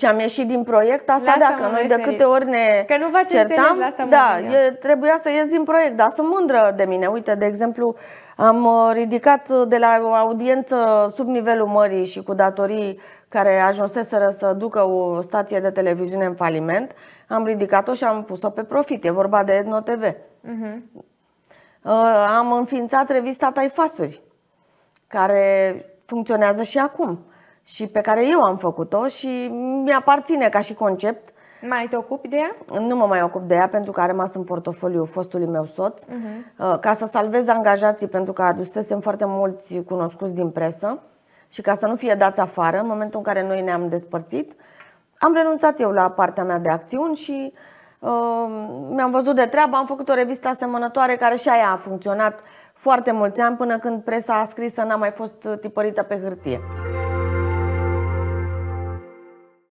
și am ieșit din proiect, asta dacă noi referit. de câte ori ne că nu certam, la asta da, e, trebuia să ies din proiect, dar sunt mândră de mine. Uite, de exemplu, am uh, ridicat de la o audiență sub nivelul mării și cu datorii care ajunseseră să ducă o stație de televiziune în faliment, am ridicat-o și am pus-o pe profit. E vorba de Edno TV. Mhm. Uh-huh. Am înființat revista Taifasuri, care funcționează și acum și pe care eu am făcut-o și mi-aparține ca și concept. Mai te ocupi de ea? Nu mă mai ocup de ea pentru că a rămas în portofoliu fostului meu soț, uh-huh. ca să salvez angajații pentru că adusesem foarte mulți cunoscuți din presă și ca să nu fie dați afară, în momentul în care noi ne-am despărțit, am renunțat eu la partea mea de acțiuni și uh, mi-am văzut de treabă, am făcut o revistă asemănătoare care și aia a funcționat foarte mulți ani până când presa a să n-a mai fost tipărită pe hârtie.